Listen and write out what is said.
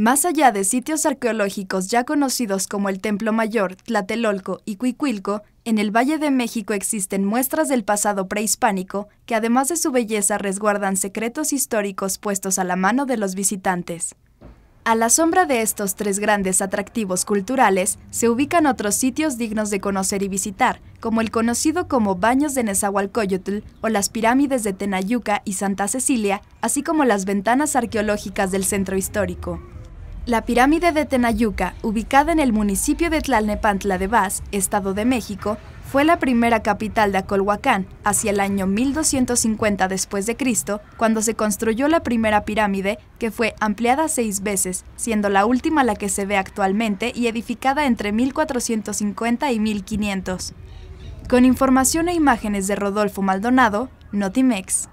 Más allá de sitios arqueológicos ya conocidos como el Templo Mayor, Tlatelolco y Cuicuilco, en el Valle de México existen muestras del pasado prehispánico que además de su belleza resguardan secretos históricos puestos a la mano de los visitantes. A la sombra de estos tres grandes atractivos culturales se ubican otros sitios dignos de conocer y visitar, como el conocido como Baños de Nezahualcóyotl o las pirámides de Tenayuca y Santa Cecilia, así como las ventanas arqueológicas del centro histórico. La pirámide de Tenayuca, ubicada en el municipio de Tlalnepantla de Vaz, Estado de México, fue la primera capital de Acolhuacán hacia el año 1250 después cuando se construyó la primera pirámide, que fue ampliada seis veces, siendo la última la que se ve actualmente y edificada entre 1450 y 1500. Con información e imágenes de Rodolfo Maldonado, Notimex.